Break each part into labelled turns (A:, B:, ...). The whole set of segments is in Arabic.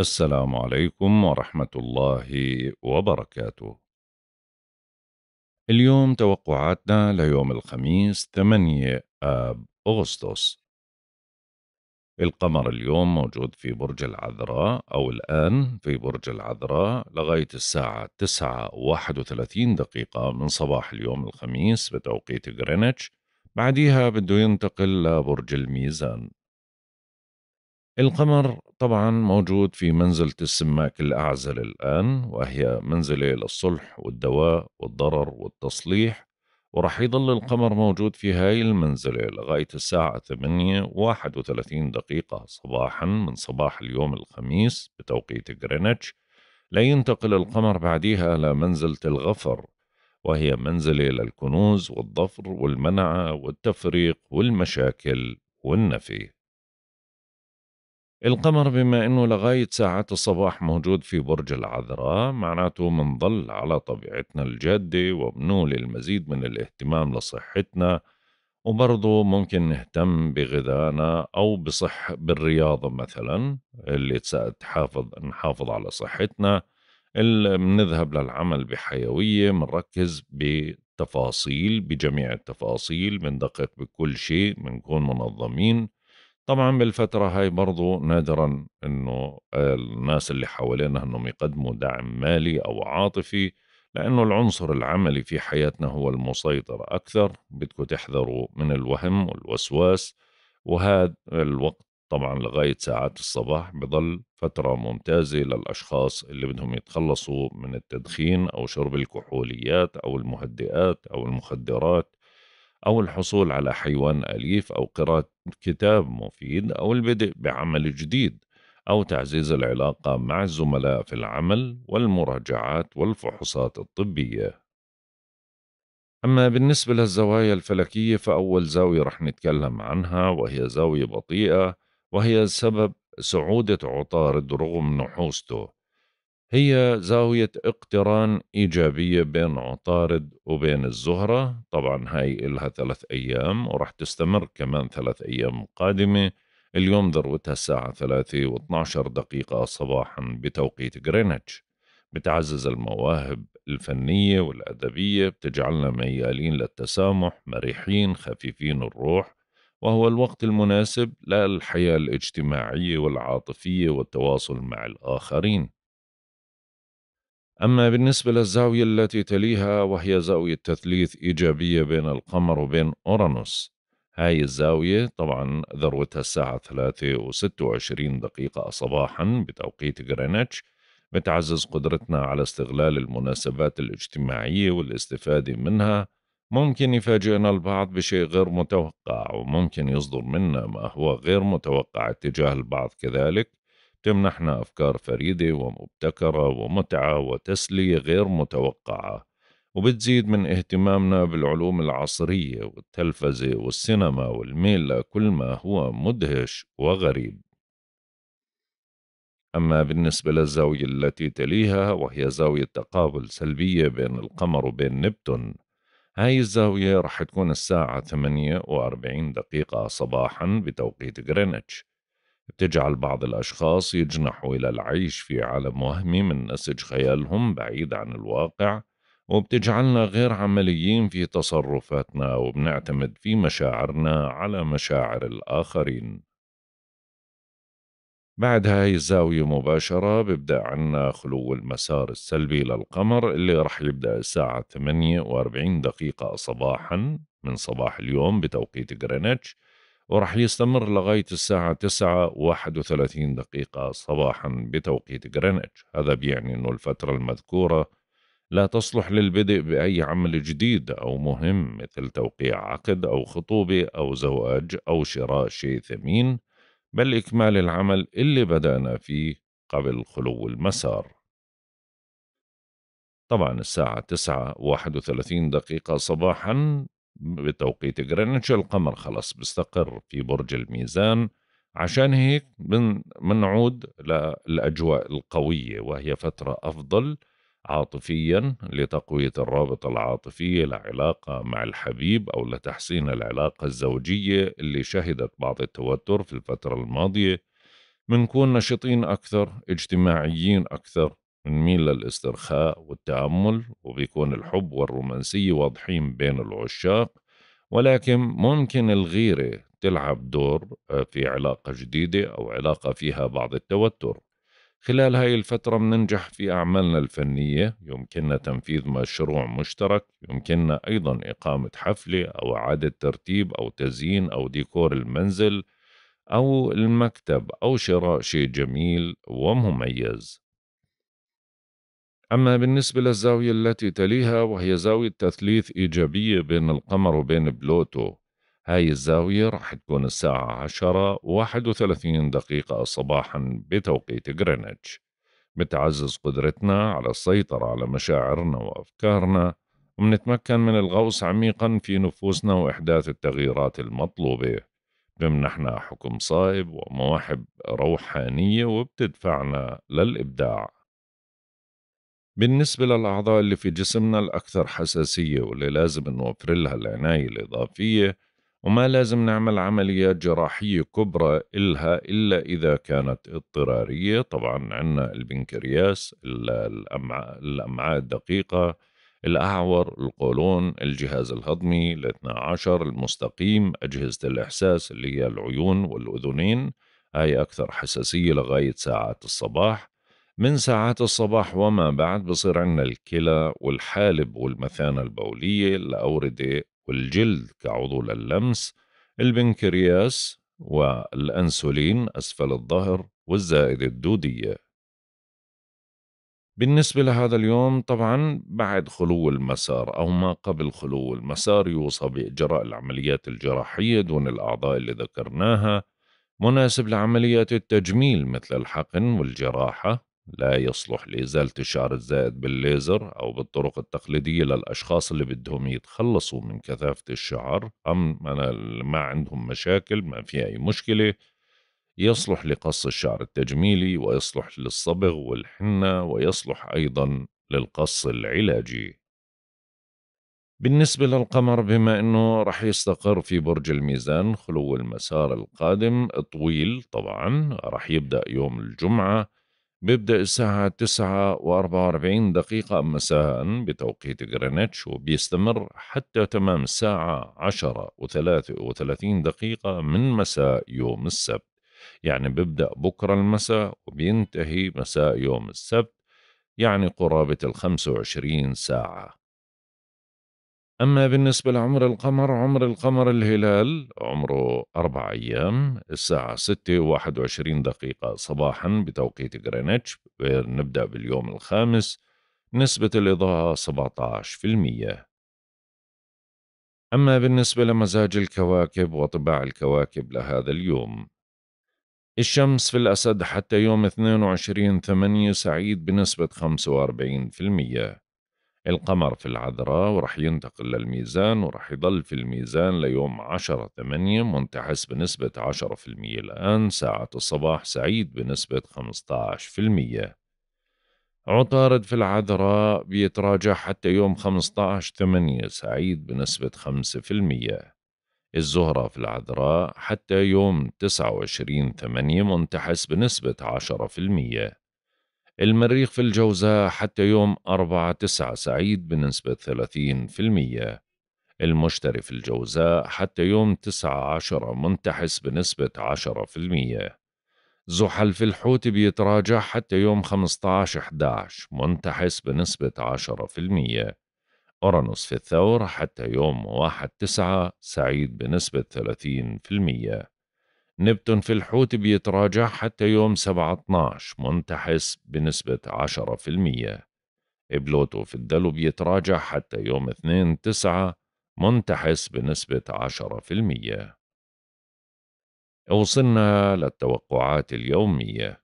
A: السلام عليكم ورحمة الله وبركاته. اليوم توقعاتنا ليوم الخميس 8 آب أغسطس. القمر اليوم موجود في برج العذراء أو الآن في برج العذراء لغاية الساعة 9 31 دقيقة من صباح اليوم الخميس بتوقيت غرينتش بعديها بده ينتقل لبرج الميزان القمر طبعا موجود في منزلة السماك الأعزل الآن وهي منزلة للصلح والدواء والضرر والتصليح ورح يضل القمر موجود في هاي المنزلة لغاية الساعة 8 31 دقيقة صباحا من صباح اليوم الخميس بتوقيت غرينتش لينتقل القمر بعديها لمنزلة الغفر وهي منزلة للكنوز والضفر والمنعة والتفريق والمشاكل والنفي القمر بما انه لغايه ساعات الصباح موجود في برج العذراء معناته منظل على طبيعتنا الجاده وبنولي المزيد من الاهتمام لصحتنا وبرضه ممكن نهتم بغذائنا او بصح بالرياضه مثلا اللي تحافظ نحافظ على صحتنا اللي بنذهب للعمل بحيويه بنركز بتفاصيل بجميع التفاصيل بندقق بكل شيء بنكون منظمين طبعا بالفترة هاي برضو نادرا انه آه، الناس اللي حوالينا انهم يقدموا دعم مالي او عاطفي لانه العنصر العملي في حياتنا هو المسيطر اكثر بدكم تحذروا من الوهم والوسواس وهذا الوقت طبعا لغاية ساعات الصباح بضل فترة ممتازة للأشخاص اللي بدهم يتخلصوا من التدخين أو شرب الكحوليات أو المهدئات أو المخدرات أو الحصول على حيوان أليف أو قراءة كتاب مفيد أو البدء بعمل جديد أو تعزيز العلاقة مع الزملاء في العمل والمراجعات والفحوصات الطبية. أما بالنسبة للزوايا الفلكية فأول زاوية رح نتكلم عنها وهي زاوية بطيئة وهي سبب سعودة عطارد رغم نحوسته هي زاوية اقتران إيجابية بين عطارد وبين الزهرة طبعا هاي إلها ثلاث أيام ورح تستمر كمان ثلاث أيام قادمة اليوم ذروتها الساعة ثلاثة واثناشر دقيقة صباحا بتوقيت غرينتش بتعزز المواهب الفنية والأدبية بتجعلنا ميالين للتسامح مريحين خفيفين الروح وهو الوقت المناسب للحياة الاجتماعية والعاطفية والتواصل مع الآخرين أما بالنسبة للزاوية التي تليها وهي زاوية تثليث إيجابية بين القمر وبين أورانوس هاي الزاوية طبعا ذروتها الساعة 3 و26 دقيقة صباحا بتوقيت غرينتش بتعزز قدرتنا على استغلال المناسبات الاجتماعية والاستفادة منها ممكن يفاجئنا البعض بشيء غير متوقع وممكن يصدر منا ما هو غير متوقع اتجاه البعض كذلك تمنحنا أفكار فريدة ومبتكرة ومتعة وتسلية غير متوقعة وبتزيد من اهتمامنا بالعلوم العصرية والتلفزة والسينما والميل لكل ما هو مدهش وغريب أما بالنسبة للزاوية التي تليها وهي زاوية تقابل سلبية بين القمر وبين نبتون هاي الزاوية رح تكون الساعة 48 دقيقة صباحا بتوقيت غرينتش بتجعل بعض الأشخاص يجنحوا إلى العيش في عالم وهمي من نسج خيالهم بعيد عن الواقع وبتجعلنا غير عمليين في تصرفاتنا وبنعتمد في مشاعرنا على مشاعر الآخرين بعد هاي الزاوية مباشرة ببدأ عنا خلو المسار السلبي للقمر اللي رح يبدأ الساعة 48 دقيقة صباحا من صباح اليوم بتوقيت غرينتش ورح يستمر لغاية الساعة تسعة واحد وثلاثين دقيقة صباحا بتوقيت غرينتش هذا بيعني أنه الفترة المذكورة لا تصلح للبدء بأي عمل جديد أو مهم مثل توقيع عقد أو خطوبة أو زواج أو شراء شيء ثمين بل إكمال العمل اللي بدأنا فيه قبل خلو المسار طبعا الساعة تسعة واحد وثلاثين دقيقة صباحا بتوقيت جرينتش القمر خلص بيستقر في برج الميزان عشان هيك بنعود للأجواء القوية وهي فترة أفضل عاطفيا لتقوية الرابطة العاطفية لعلاقة مع الحبيب أو لتحسين العلاقة الزوجية اللي شهدت بعض التوتر في الفترة الماضية بنكون نشيطين أكثر اجتماعيين أكثر نميل للاسترخاء والتأمل وبيكون الحب والرومانسية واضحين بين العشاق ولكن ممكن الغيرة تلعب دور آه، في علاقة جديدة أو علاقة فيها بعض التوتر خلال هاي الفترة مننجح في أعمالنا الفنية يمكننا تنفيذ مشروع مشترك يمكننا أيضا إقامة حفلة أو إعادة ترتيب أو تزيين أو ديكور المنزل أو المكتب أو شراء شيء جميل ومميز أما بالنسبة للزاوية التي تليها وهي زاوية تثليث إيجابية بين القمر وبين بلوتو هاي الزاوية راح تكون الساعة عشرة واحد وثلاثين دقيقة صباحا بتوقيت غرينتش بتعزز قدرتنا على السيطرة على مشاعرنا وأفكارنا ومنتمكن من الغوص عميقا في نفوسنا وإحداث التغييرات المطلوبة بمنحنا حكم صائب ومواهب روحانية وبتدفعنا للإبداع بالنسبة للأعضاء اللي في جسمنا الأكثر حساسية واللي لازم نوفر لها العناية الإضافية وما لازم نعمل عمليات جراحية كبرى إلها إلا إذا كانت اضطرارية طبعا عندنا البنكرياس الأمعاء, الدقيقة الأعور القولون الجهاز الهضمي الاثنى عشر المستقيم أجهزة الإحساس اللي هي العيون والأذنين هاي أكثر حساسية لغاية ساعات الصباح من ساعات الصباح وما بعد بصير عندنا الكلى والحالب والمثانة البولية الأوردة والجلد كعضو للمس البنكرياس والأنسولين أسفل الظهر والزائدة الدودية بالنسبة لهذا اليوم طبعا بعد خلو المسار أو ما قبل خلو المسار يوصى بإجراء العمليات الجراحية دون الأعضاء اللي ذكرناها مناسب لعمليات التجميل مثل الحقن والجراحة لا يصلح لإزالة الشعر الزائد بالليزر أو بالطرق التقليدية للأشخاص اللي بدهم يتخلصوا من كثافة الشعر أنا ما عندهم مشاكل ما في أي مشكلة يصلح لقص الشعر التجميلي ويصلح للصبغ والحنة ويصلح أيضا للقص العلاجي بالنسبة للقمر بما أنه رح يستقر في برج الميزان خلو المسار القادم طويل طبعا رح يبدأ يوم الجمعة بيبدأ الساعة 9 و44 دقيقة مساء بتوقيت غرينتش وبيستمر حتى تمام الساعة 10 و33 دقيقة من مساء يوم السبت يعني بيبدأ بكرة المساء وبينتهي مساء يوم السبت يعني قرابة الخمسة وعشرين ساعة أما بالنسبة لعمر القمر عمر القمر الهلال عمره أربع أيام الساعة ستة وواحد وعشرين دقيقة صباحا بتوقيت غرينتش نبدأ باليوم الخامس نسبة الإضاءة 17% أما بالنسبة لمزاج الكواكب وطباع الكواكب لهذا اليوم الشمس في الأسد حتى يوم 22 8 سعيد بنسبة المية القمر في العذراء ورح ينتقل للميزان ورح يضل في الميزان ليوم 10 8 منتحس بنسبة 10% الآن ساعة الصباح سعيد بنسبة 15% عطارد في العذراء بيتراجع حتى يوم 15 8 سعيد بنسبة 5% الزهرة في العذراء حتى يوم 29 8 منتحس بنسبة 10% المريخ في الجوزاء حتى يوم 4 9 سعيد بنسبة 30% المشتري في الجوزاء حتى يوم 9 10 منتحس بنسبة 10% زحل في الحوت بيتراجع حتى يوم 15 11 منتحس بنسبة 10% أورانوس في الثور حتى يوم 1 9 سعيد بنسبة 30% نبتون في الحوت بيتراجع حتى يوم سبعة 12 منتحس بنسبة 10% بلوتو في الدلو بيتراجع حتى يوم 2/9 منتحس بنسبة 10% وصلنا للتوقعات اليومية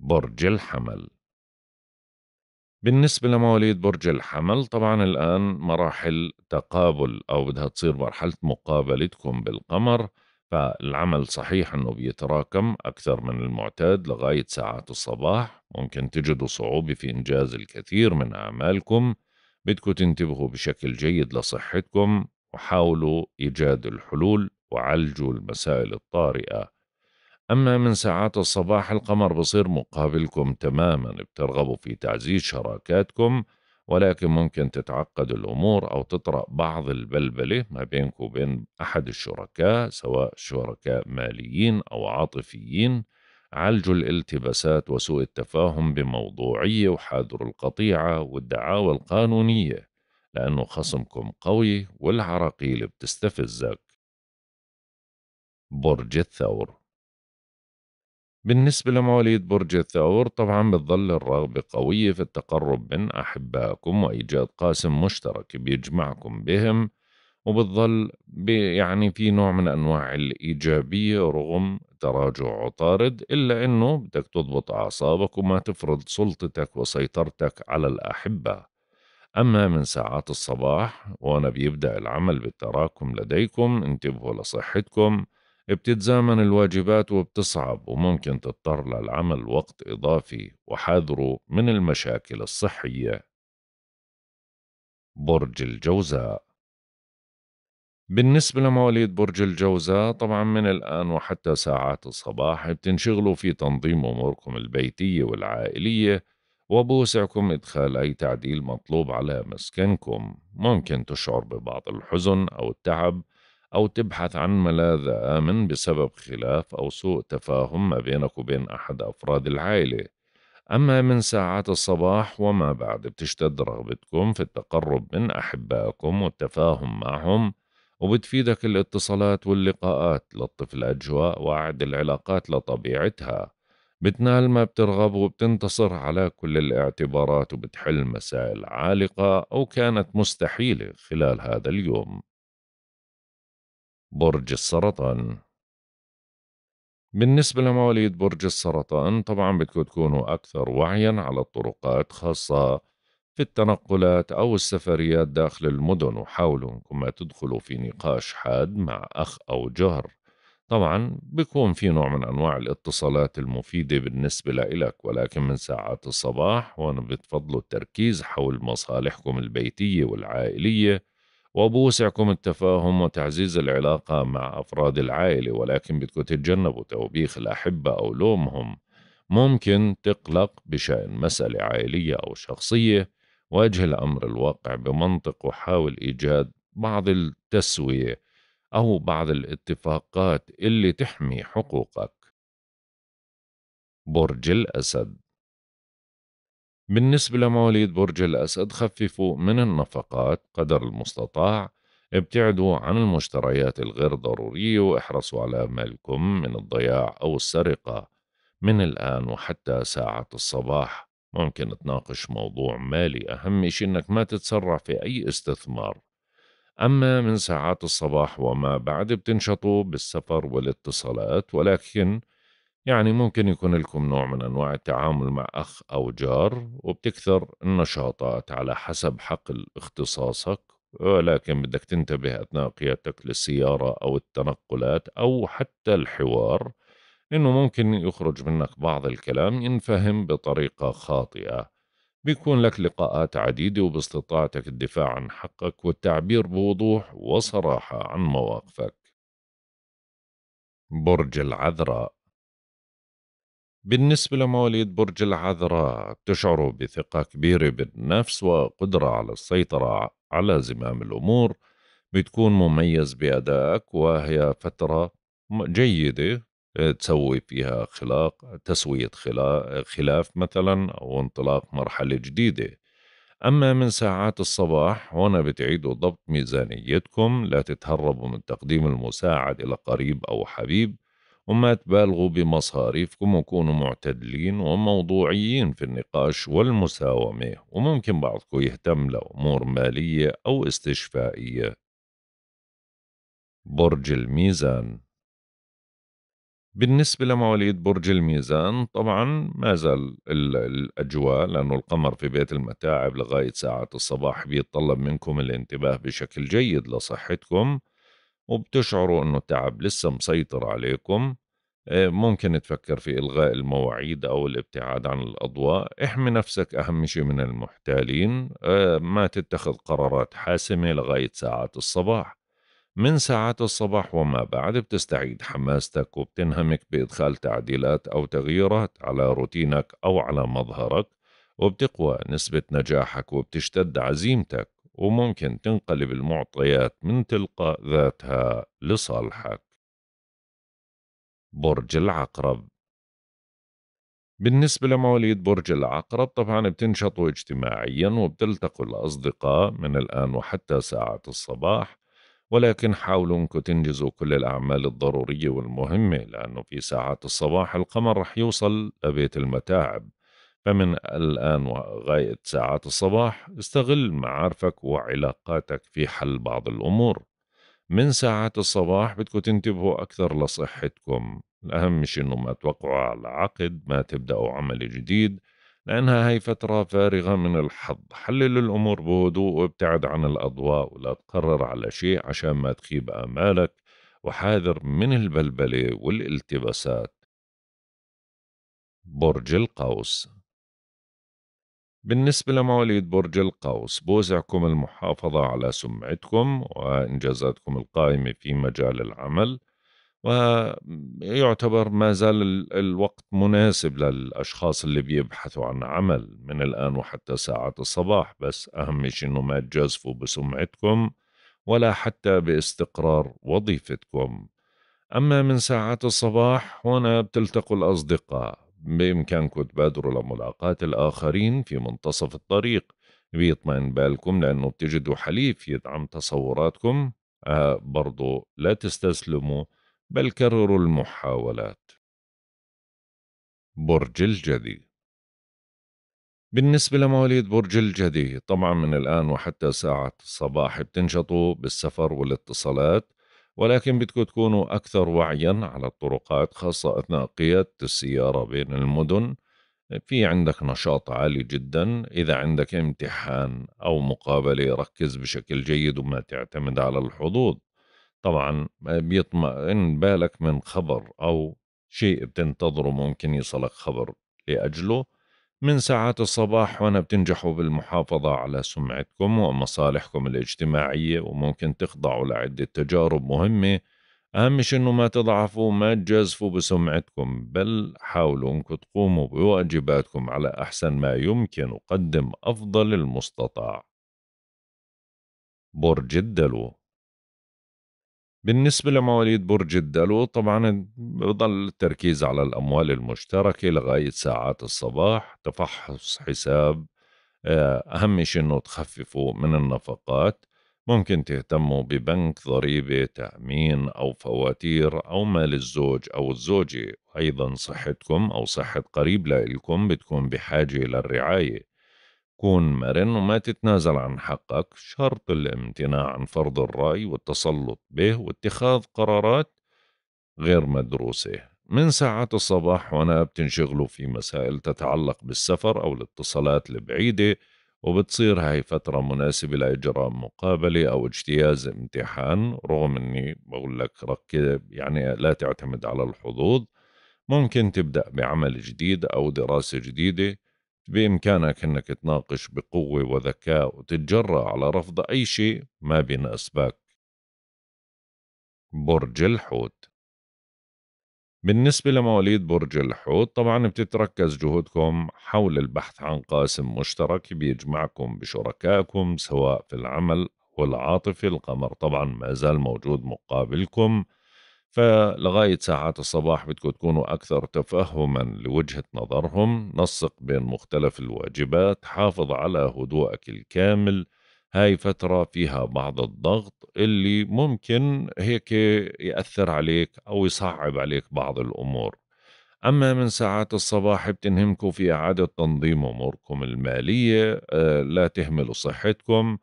A: برج الحمل بالنسبة لمواليد برج الحمل طبعا الآن مراحل تقابل أو بدها تصير مرحلة مقابلتكم بالقمر فالعمل صحيح انه بيتراكم اكثر من المعتاد لغايه ساعات الصباح ممكن تجدوا صعوبه في انجاز الكثير من اعمالكم بدكم تنتبهوا بشكل جيد لصحتكم وحاولوا ايجاد الحلول وعالجوا المسائل الطارئه أما من ساعات الصباح القمر بصير مقابلكم تماما بترغبوا في تعزيز شراكاتكم ولكن ممكن تتعقد الأمور أو تطرأ بعض البلبلة ما بينك وبين أحد الشركاء سواء شركاء ماليين أو عاطفيين عالجوا الالتباسات وسوء التفاهم بموضوعية وحاذروا القطيعة والدعاوى القانونية لأنه خصمكم قوي والعراقيل بتستفزك برج الثور بالنسبة لمواليد برج الثور طبعا بتظل الرغبة قوية في التقرب من أحبائكم وإيجاد قاسم مشترك بيجمعكم بهم وبتظل يعني في نوع من أنواع الإيجابية رغم تراجع عطارد إلا أنه بدك تضبط أعصابك وما تفرض سلطتك وسيطرتك على الأحبة أما من ساعات الصباح وأنا بيبدأ العمل بالتراكم لديكم انتبهوا لصحتكم بتتزامن الواجبات وبتصعب وممكن تضطر للعمل وقت إضافي وحاذروا من المشاكل الصحية برج الجوزاء بالنسبة لمواليد برج الجوزاء طبعا من الآن وحتى ساعات الصباح بتنشغلوا في تنظيم أموركم البيتية والعائلية وبوسعكم إدخال أي تعديل مطلوب على مسكنكم ممكن تشعر ببعض الحزن أو التعب أو تبحث عن ملاذ آمن بسبب خلاف أو سوء تفاهم ما بينك وبين أحد أفراد العائلة أما من ساعات الصباح وما بعد بتشتد رغبتكم في التقرب من أحبائكم والتفاهم معهم وبتفيدك الاتصالات واللقاءات لطف الأجواء وأعد العلاقات لطبيعتها بتنال ما بترغب وبتنتصر على كل الاعتبارات وبتحل مسائل عالقة أو كانت مستحيلة خلال هذا اليوم برج السرطان بالنسبة لمواليد برج السرطان طبعا بدكم تكونوا أكثر وعيا على الطرقات خاصة في التنقلات أو السفريات داخل المدن وحاولوا أنكم ما تدخلوا في نقاش حاد مع أخ أو جهر طبعا بيكون في نوع من أنواع الاتصالات المفيدة بالنسبة لإلك ولكن من ساعات الصباح وأنا بتفضلوا التركيز حول مصالحكم البيتية والعائلية وبوسعكم التفاهم وتعزيز العلاقة مع أفراد العائلة ولكن بدكم تتجنبوا توبيخ الأحبة أو لومهم ممكن تقلق بشأن مسألة عائلية أو شخصية واجه الأمر الواقع بمنطق وحاول إيجاد بعض التسوية أو بعض الاتفاقات اللي تحمي حقوقك برج الأسد بالنسبة لمواليد برج الأسد خففوا من النفقات قدر المستطاع ابتعدوا عن المشتريات الغير ضرورية واحرصوا على مالكم من الضياع أو السرقة من الآن وحتى ساعة الصباح ممكن تناقش موضوع مالي أهم شيء أنك ما تتسرع في أي استثمار أما من ساعات الصباح وما بعد بتنشطوا بالسفر والاتصالات ولكن يعني ممكن يكون لكم نوع من أنواع التعامل مع أخ أو جار وبتكثر النشاطات على حسب حقل اختصاصك ولكن بدك تنتبه أثناء قيادتك للسيارة أو التنقلات أو حتى الحوار إنه ممكن يخرج منك بعض الكلام ينفهم بطريقة خاطئة بيكون لك لقاءات عديدة وباستطاعتك الدفاع عن حقك والتعبير بوضوح وصراحة عن مواقفك برج العذراء بالنسبة لمواليد برج العذراء بتشعروا بثقة كبيرة بالنفس وقدرة على السيطرة على زمام الأمور بتكون مميز بأدائك وهي فترة جيدة آه، تسوي فيها خلاق تسوية خلاف مثلا أو انطلاق مرحلة جديدة أما من ساعات الصباح هنا بتعيدوا ضبط ميزانيتكم لا تتهربوا من تقديم المساعدة لقريب أو حبيب وما تبالغوا بمصاريفكم وكونوا معتدلين وموضوعيين في النقاش والمساومة وممكن بعضكم يهتم لأمور مالية أو استشفائية برج الميزان بالنسبة لمواليد برج الميزان طبعا ما زال الأجواء لأنه القمر في بيت المتاعب لغاية ساعة الصباح بيتطلب منكم الانتباه بشكل جيد لصحتكم وبتشعروا انه التعب لسه مسيطر عليكم آه، ممكن تفكر في إلغاء المواعيد أو الابتعاد عن الأضواء احمي نفسك أهم شيء من المحتالين آه، ما تتخذ قرارات حاسمة لغاية ساعات الصباح من ساعات الصباح وما بعد بتستعيد حماستك وبتنهمك بإدخال تعديلات أو تغييرات على روتينك أو على مظهرك وبتقوى نسبة نجاحك وبتشتد عزيمتك وممكن تنقلب المعطيات من تلقاء ذاتها لصالحك برج العقرب بالنسبة لمواليد برج العقرب طبعا بتنشطوا اجتماعيا وبتلتقوا الأصدقاء من الآن وحتى ساعة الصباح ولكن حاولوا انكم تنجزوا كل الأعمال الضرورية والمهمة لأنه في ساعات الصباح القمر رح يوصل لبيت المتاعب فمن الآن وغاية ساعات الصباح استغل معارفك وعلاقاتك في حل بعض الأمور من ساعات الصباح بدكم تنتبهوا أكثر لصحتكم الأهم مش إنه ما توقعوا على عقد ما تبدأوا عمل جديد لأنها هي فترة فارغة من الحظ حلل الأمور بهدوء وابتعد عن الأضواء ولا تقرر على شيء عشان ما تخيب آمالك وحاذر من البلبلة والالتباسات برج القوس بالنسبة لمواليد برج القوس بوزعكم المحافظة على سمعتكم وإنجازاتكم القائمة في مجال العمل ويعتبر ما زال الوقت مناسب للأشخاص اللي بيبحثوا عن عمل من الآن وحتى ساعة الصباح بس أهم شيء إنه ما تجازفوا بسمعتكم ولا حتى باستقرار وظيفتكم أما من ساعات الصباح هنا بتلتقوا الأصدقاء بإمكانكم تبادروا لملاقاة الآخرين في منتصف الطريق بيطمئن بالكم لأنه بتجدوا حليف يدعم تصوراتكم آه برضو لا تستسلموا بل كرروا المحاولات برج الجدي بالنسبة لمواليد برج الجدي طبعا من الآن وحتى ساعة الصباح بتنشطوا بالسفر والاتصالات ولكن بدكم تكونوا أكثر وعيا على الطرقات خاصة أثناء قيادة السيارة بين المدن في عندك نشاط عالي جدا إذا عندك امتحان أو مقابلة ركز بشكل جيد وما تعتمد على الحظوظ طبعا بيطمئن بالك من خبر أو شيء بتنتظره ممكن يصلك خبر لأجله من ساعات الصباح وأنا بتنجحوا بالمحافظة على سمعتكم ومصالحكم الاجتماعية وممكن تخضعوا لعدة تجارب مهمة أهم شيء إنه ما تضعفوا وما تجازفوا بسمعتكم بل حاولوا إنكم تقوموا بواجباتكم على أحسن ما يمكن وقدم أفضل المستطاع برج الدلو بالنسبة لمواليد برج الدلو طبعا بضل التركيز على الأموال المشتركة لغاية ساعات الصباح تفحص حساب آه، أهم شيء أنه تخففوا من النفقات ممكن تهتموا ببنك ضريبة تأمين أو فواتير أو مال الزوج أو الزوجة أيضا صحتكم أو صحة قريب لإلكم بتكون بحاجة للرعاية كون مرن وما تتنازل عن حقك شرط الامتناع عن فرض الرأي والتسلط به واتخاذ قرارات غير مدروسة من ساعات الصباح وأنا بتنشغلوا في مسائل تتعلق بالسفر أو الاتصالات البعيدة وبتصير هاي فترة مناسبة لإجراء مقابلة أو اجتياز امتحان رغم أني بقول لك ركب يعني لا تعتمد على الحظوظ ممكن تبدأ بعمل جديد أو دراسة جديدة بإمكانك أنك تناقش بقوة وذكاء وتتجرأ على رفض أي شيء ما بين أسباك برج الحوت بالنسبة لمواليد برج الحوت طبعا بتتركز جهودكم حول البحث عن قاسم مشترك بيجمعكم بشركائكم سواء في العمل والعاطفة القمر طبعا ما زال موجود مقابلكم فلغاية ساعات الصباح بدكم تكونوا أكثر تفهما لوجهة نظرهم نسق بين مختلف الواجبات حافظ على هدوءك الكامل هاي فترة فيها بعض الضغط اللي ممكن هيك يأثر عليك أو يصعب عليك بعض الأمور أما من ساعات الصباح بتنهمكم في إعادة تنظيم أموركم المالية آه، لا تهملوا صحتكم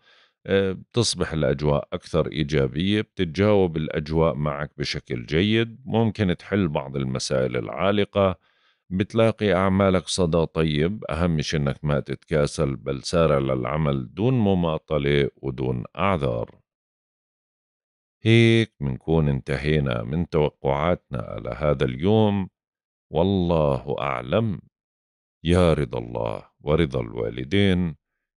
A: بتصبح آه، الأجواء أكثر إيجابية بتتجاوب الأجواء معك بشكل جيد ممكن تحل بعض المسائل العالقة بتلاقي أعمالك صدى طيب أهم شيء أنك ما تتكاسل بل سارع للعمل دون مماطلة ودون أعذار هيك منكون انتهينا من توقعاتنا لهذا اليوم والله أعلم يا رضا الله ورضا الوالدين